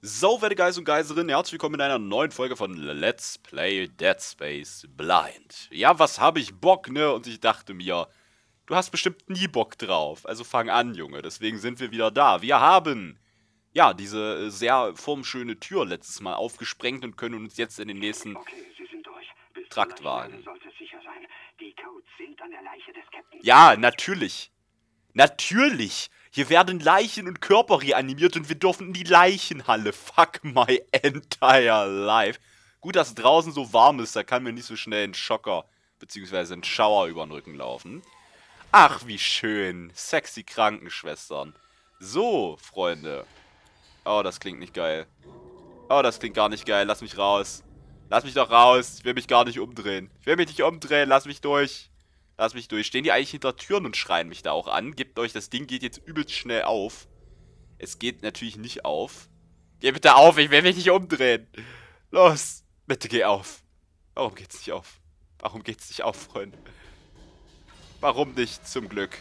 So, werte Geis und Geiserinnen, herzlich willkommen in einer neuen Folge von Let's Play Dead Space Blind. Ja, was habe ich Bock, ne? Und ich dachte mir, du hast bestimmt nie Bock drauf. Also fang an, Junge. Deswegen sind wir wieder da. Wir haben, ja, diese äh, sehr formschöne Tür letztes Mal aufgesprengt und können uns jetzt in den nächsten Trakt wagen. Ja, natürlich. Natürlich. Hier werden Leichen und Körper reanimiert und wir dürfen in die Leichenhalle. Fuck my entire life. Gut, dass es draußen so warm ist, da kann mir nicht so schnell ein Schocker bzw. ein Schauer über den Rücken laufen. Ach, wie schön. Sexy Krankenschwestern. So, Freunde. Oh, das klingt nicht geil. Oh, das klingt gar nicht geil. Lass mich raus. Lass mich doch raus. Ich will mich gar nicht umdrehen. Ich will mich nicht umdrehen. Lass mich durch. Lass mich durch. Stehen die eigentlich hinter Türen und schreien mich da auch an. Gebt euch, das Ding geht jetzt übelst schnell auf. Es geht natürlich nicht auf. Geh bitte auf, ich will mich nicht umdrehen. Los, bitte geh auf. Warum geht's nicht auf? Warum geht's nicht auf, Freunde? Warum nicht, zum Glück?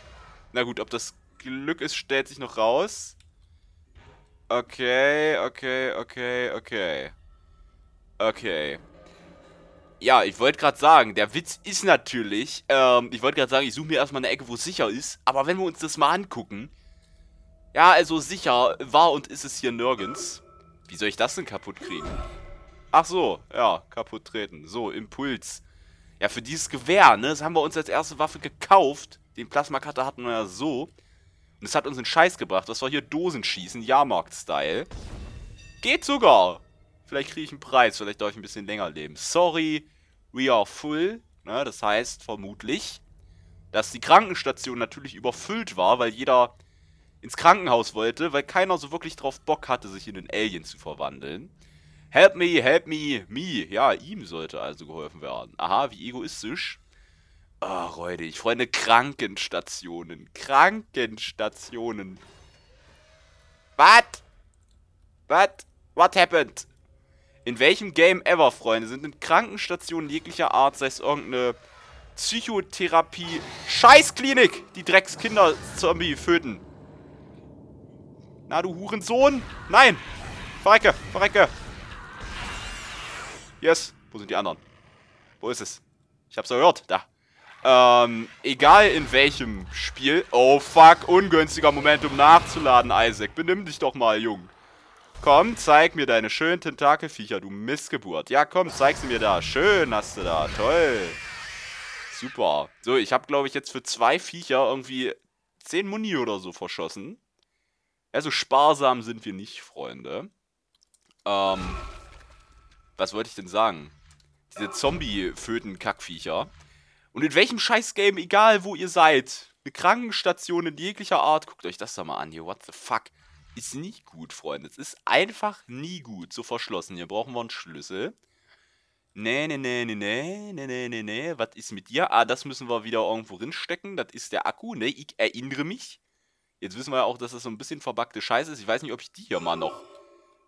Na gut, ob das Glück ist, stellt sich noch raus. Okay, okay, okay, okay. Okay. Ja, ich wollte gerade sagen, der Witz ist natürlich, ähm, ich wollte gerade sagen, ich suche mir erstmal eine Ecke, wo es sicher ist, aber wenn wir uns das mal angucken, ja, also sicher war und ist es hier nirgends. Wie soll ich das denn kaputt kriegen? Ach so, ja, kaputt treten. So, Impuls. Ja, für dieses Gewehr, ne, das haben wir uns als erste Waffe gekauft. Den Plasmakatter hatten wir ja so. Und es hat uns einen Scheiß gebracht. Das war hier Dosenschießen, Jahrmarkt-Style. Geht sogar. Vielleicht kriege ich einen Preis, vielleicht darf ich ein bisschen länger leben. Sorry, we are full. Ne, das heißt vermutlich, dass die Krankenstation natürlich überfüllt war, weil jeder ins Krankenhaus wollte, weil keiner so wirklich drauf Bock hatte, sich in den Alien zu verwandeln. Help me, help me, me. Ja, ihm sollte also geholfen werden. Aha, wie egoistisch. Ah, oh, räudig. Freunde, Krankenstationen. Krankenstationen. What? What? What happened? In welchem Game ever, Freunde, sind in Krankenstationen jeglicher Art, sei es irgendeine Psychotherapie, Scheißklinik, die Dreckskinder Zombie föten. Na, du Hurensohn? Nein! Verrecke, verrecke! Yes, wo sind die anderen? Wo ist es? Ich hab's gehört, da. Ähm, egal in welchem Spiel. Oh fuck, ungünstiger Moment, um nachzuladen, Isaac. Benimm dich doch mal, Jung. Komm, zeig mir deine schönen Tentakelviecher, du Missgeburt. Ja, komm, zeig sie mir da. Schön hast du da. Toll. Super. So, ich habe, glaube ich, jetzt für zwei Viecher irgendwie 10 Muni oder so verschossen. Also sparsam sind wir nicht, Freunde. Ähm, was wollte ich denn sagen? Diese Zombie-Föten-Kackviecher. Und in welchem Scheiß-Game, egal wo ihr seid, eine Krankenstation in jeglicher Art, guckt euch das doch mal an hier, what the fuck ist nicht gut, Freunde. Es ist einfach nie gut. So verschlossen. Hier brauchen wir einen Schlüssel. Nee, nee, nee, nee, nee, nee, nee, nee, nee. Was ist mit dir? Ah, das müssen wir wieder irgendwo rinstecken. Das ist der Akku. Ne, ich erinnere mich. Jetzt wissen wir ja auch, dass das so ein bisschen verbackte Scheiße ist. Ich weiß nicht, ob ich die hier mal noch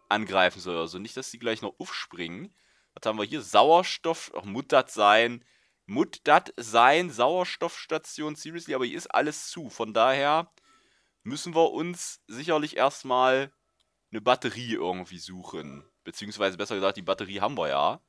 angreifen soll. Also nicht, dass die gleich noch aufspringen. Was haben wir hier? Sauerstoff. Ach, muss das sein. Muss das sein? Sauerstoffstation. Seriously, aber hier ist alles zu. Von daher müssen wir uns sicherlich erstmal eine Batterie irgendwie suchen. Beziehungsweise besser gesagt, die Batterie haben wir ja.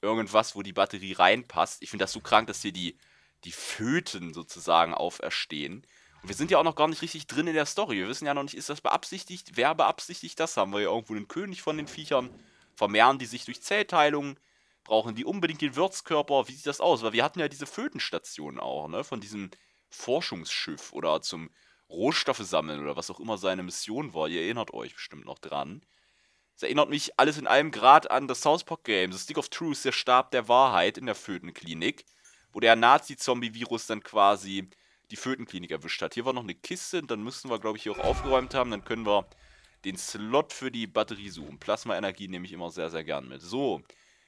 Irgendwas, wo die Batterie reinpasst. Ich finde das so krank, dass hier die, die Föten sozusagen auferstehen. Und wir sind ja auch noch gar nicht richtig drin in der Story. Wir wissen ja noch nicht, ist das beabsichtigt? Wer beabsichtigt das? Haben wir ja irgendwo einen König von den Viechern? Vermehren die sich durch Zellteilung? Brauchen die unbedingt den Wirtskörper? Wie sieht das aus? Weil wir hatten ja diese Fötenstationen auch, ne? Von diesem Forschungsschiff oder zum Rohstoffe sammeln oder was auch immer seine Mission war. Ihr erinnert euch bestimmt noch dran. Es erinnert mich alles in einem Grad an das South Park Game, The Stick of Truth, der Stab der Wahrheit in der Fötenklinik, wo der Nazi-Zombie-Virus dann quasi die Fötenklinik erwischt hat. Hier war noch eine Kiste, dann müssen wir, glaube ich, hier auch aufgeräumt haben. Dann können wir den Slot für die Batterie suchen. Plasma-Energie nehme ich immer sehr, sehr gern mit. So,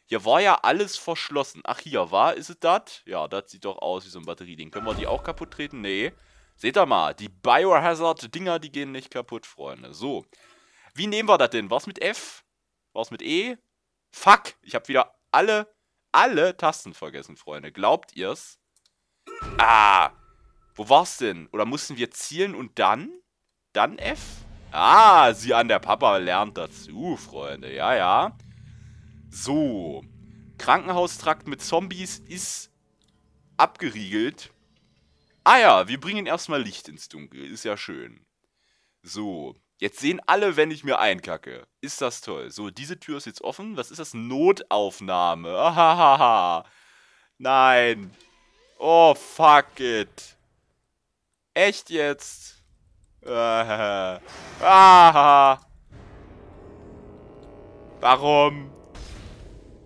hier war ja alles verschlossen. Ach, hier war, ist es das? Ja, das sieht doch aus wie so ein Batterieding. Können wir die auch kaputt treten? Nee. Seht ihr mal, die Biohazard-Dinger, die gehen nicht kaputt, Freunde. So. Wie nehmen wir das denn? Was mit F? Was mit E? Fuck! Ich habe wieder alle, alle Tasten vergessen, Freunde. Glaubt ihr's? Ah! Wo war's denn? Oder mussten wir zielen und dann? Dann F? Ah, sie an, der Papa lernt dazu, Freunde. Ja, ja. So. Krankenhaustrakt mit Zombies ist abgeriegelt. Ah ja, wir bringen erstmal Licht ins Dunkel. Ist ja schön. So, jetzt sehen alle, wenn ich mir einkacke. Ist das toll. So, diese Tür ist jetzt offen. Was ist das? Notaufnahme. Ahahaha. Nein. Oh, fuck it. Echt jetzt? Ahaha. Aha. Warum?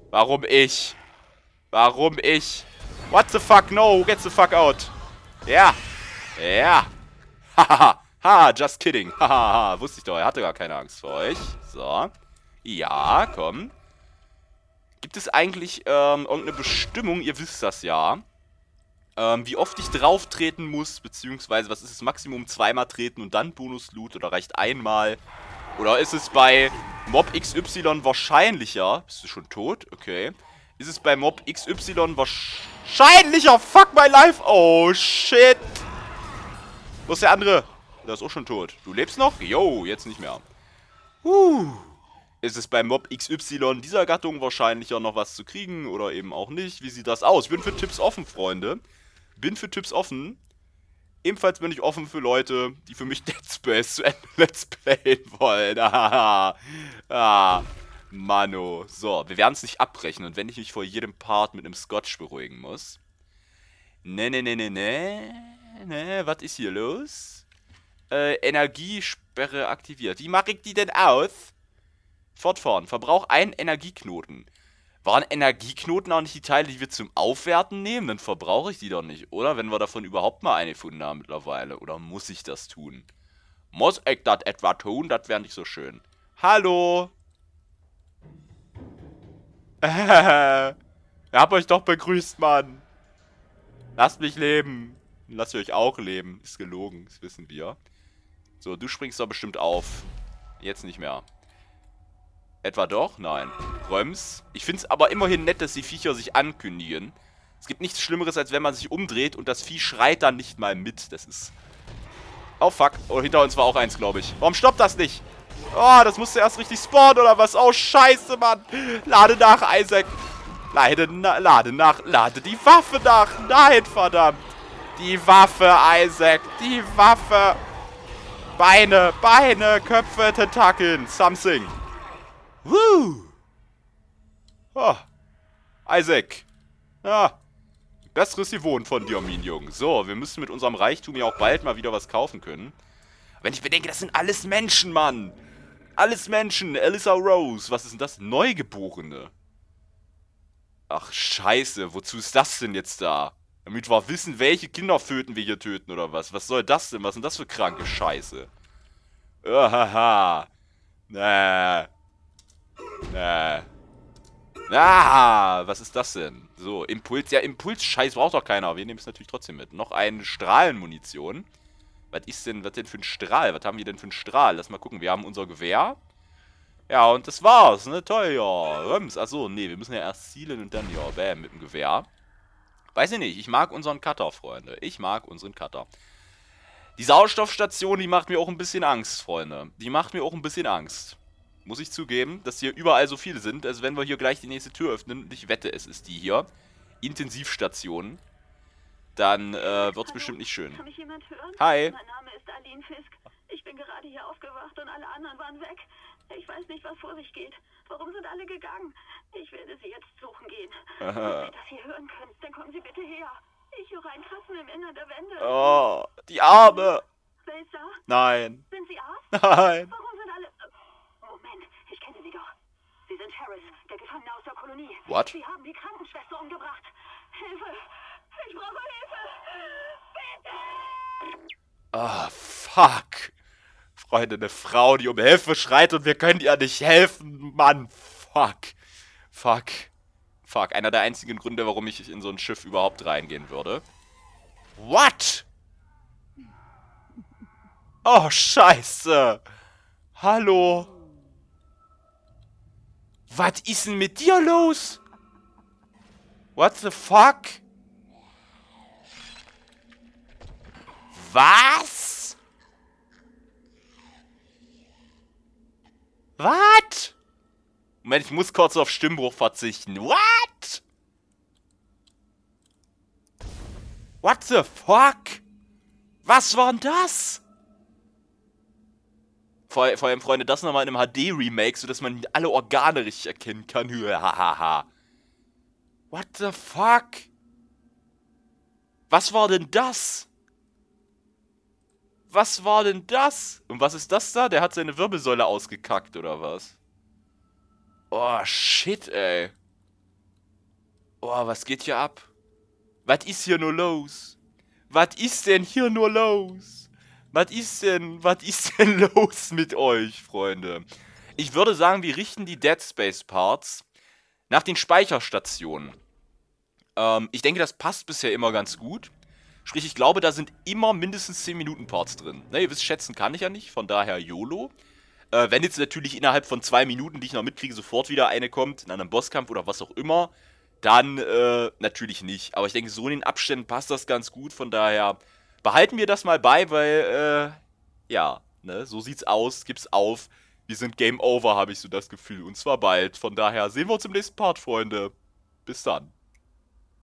Warum ich? Warum ich? What the fuck? No, get the fuck out. Ja. Ja. Haha. ha, just kidding. Haha, wusste ich doch. Er hatte gar keine Angst vor euch. So. Ja, komm. Gibt es eigentlich ähm, irgendeine Bestimmung? Ihr wisst das ja. Ähm, wie oft ich drauf treten muss, beziehungsweise was ist das Maximum? Zweimal treten und dann Bonus-Loot oder reicht einmal? Oder ist es bei Mob XY wahrscheinlicher? Bist du schon tot? Okay ist es bei Mob XY wahrscheinlicher. Fuck my life. Oh, shit. Wo ist der andere? Der ist auch schon tot. Du lebst noch? Yo, jetzt nicht mehr. Uh. Ist es bei Mob XY dieser Gattung wahrscheinlicher noch was zu kriegen oder eben auch nicht? Wie sieht das aus? Ich bin für Tipps offen, Freunde. Bin für Tipps offen. Ebenfalls bin ich offen für Leute, die für mich Dead Space zu Ende Let's Playen wollen. ah. Mano. So, wir werden es nicht abbrechen. Und wenn ich mich vor jedem Part mit einem Scotch beruhigen muss. Ne, ne, ne, ne, ne. Ne, was ist hier los? Äh, Energiesperre aktiviert. Wie mache ich die denn aus? Fortfahren. Verbrauch einen Energieknoten. Waren Energieknoten auch nicht die Teile, die wir zum Aufwerten nehmen? Dann verbrauche ich die doch nicht, oder? Wenn wir davon überhaupt mal eine gefunden haben mittlerweile. Oder muss ich das tun? Muss ich das etwa tun? Das wäre nicht so schön. Hallo? Äh, hab euch doch begrüßt, Mann. Lasst mich leben. Und lasst euch auch leben. Ist gelogen, das wissen wir. So, du springst doch bestimmt auf. Jetzt nicht mehr. Etwa doch? Nein. Röms. Ich find's aber immerhin nett, dass die Viecher sich ankündigen. Es gibt nichts Schlimmeres, als wenn man sich umdreht und das Vieh schreit dann nicht mal mit. Das ist... Oh, fuck. Oh, hinter uns war auch eins, glaube ich. Warum stoppt das nicht? Oh, das musste erst richtig spawnen oder was? Oh, scheiße, Mann. Lade nach, Isaac. Lade, na, lade nach. Lade die Waffe nach. Nein, verdammt. Die Waffe, Isaac. Die Waffe. Beine, Beine, Köpfe, Tentakeln. Something. Woo. Oh. Isaac. Ja. Besseres Wohnen von dir, Minion. So, wir müssen mit unserem Reichtum ja auch bald mal wieder was kaufen können. Wenn ich bedenke, das sind alles Menschen, Mann alles Menschen, Elisa Rose. Was ist denn das? Neugeborene. Ach, scheiße. Wozu ist das denn jetzt da? Damit wir wissen, welche Kinderföten wir hier töten oder was. Was soll das denn? Was sind das für kranke Scheiße? Ahaha. Na. Na. Ah, was ist das denn? So, Impuls. Ja, Impuls-Scheiß braucht doch keiner. Wir nehmen es natürlich trotzdem mit. Noch eine Strahlenmunition. Was ist denn, was denn für ein Strahl? Was haben wir denn für ein Strahl? Lass mal gucken. Wir haben unser Gewehr. Ja, und das war's, ne? Toll, ja. Röms. Achso, nee, wir müssen ja erst zielen und dann, ja, bam, mit dem Gewehr. Weiß ich nicht, ich mag unseren Cutter, Freunde. Ich mag unseren Cutter. Die Sauerstoffstation, die macht mir auch ein bisschen Angst, Freunde. Die macht mir auch ein bisschen Angst. Muss ich zugeben, dass hier überall so viele sind. Also wenn wir hier gleich die nächste Tür öffnen, ich wette, es ist die hier. Intensivstationen dann äh, es bestimmt nicht schön. Kann mich jemand hören? Hi. Mein Name ist Aline Fisk. Ich bin gerade hier aufgewacht und alle anderen waren weg. Ich weiß nicht, was vor sich geht. Warum sind alle gegangen? Ich werde sie jetzt suchen gehen. Aha. Wenn Sie das hier hören können, dann kommen Sie bitte her. Ich höre ein Kratzen im Innern der Wände. Oh, die Arme. Wer Nein. Sind Sie Arzt? Nein. Warum sind alle... Äh, Moment, ich kenne Sie doch. Sie sind Harris, der Gefangene aus der Kolonie. What? Sie Ah, oh, fuck. Freunde, eine Frau, die um Hilfe schreit und wir können ihr nicht helfen. Mann, fuck. Fuck. Fuck. Einer der einzigen Gründe, warum ich in so ein Schiff überhaupt reingehen würde. What? Oh, scheiße. Hallo. Was ist denn mit dir los? What the fuck? Was? What? Moment, ich muss kurz auf Stimmbruch verzichten. What? What the fuck? Was war denn das? Vor, vor allem, Freunde, das nochmal in einem HD-Remake, sodass man alle Organe richtig erkennen kann. Hahaha. What the fuck? Was war denn das? was war denn das? Und was ist das da? Der hat seine Wirbelsäule ausgekackt, oder was? Oh, shit, ey. Oh, was geht hier ab? Was ist hier nur los? Was ist denn hier nur los? Was ist denn, was ist denn los mit euch, Freunde? Ich würde sagen, wir richten die Dead Space Parts nach den Speicherstationen. Ähm, ich denke, das passt bisher immer ganz gut. Sprich, ich glaube, da sind immer mindestens 10 Minuten Parts drin. Ne, ihr wisst, schätzen kann ich ja nicht, von daher YOLO. Äh, wenn jetzt natürlich innerhalb von zwei Minuten, die ich noch mitkriege, sofort wieder eine kommt, in einem Bosskampf oder was auch immer, dann äh, natürlich nicht. Aber ich denke, so in den Abständen passt das ganz gut. Von daher behalten wir das mal bei, weil, äh, ja, ne, so sieht's aus, gib's auf. Wir sind Game Over, habe ich so das Gefühl. Und zwar bald. Von daher sehen wir uns im nächsten Part, Freunde. Bis dann.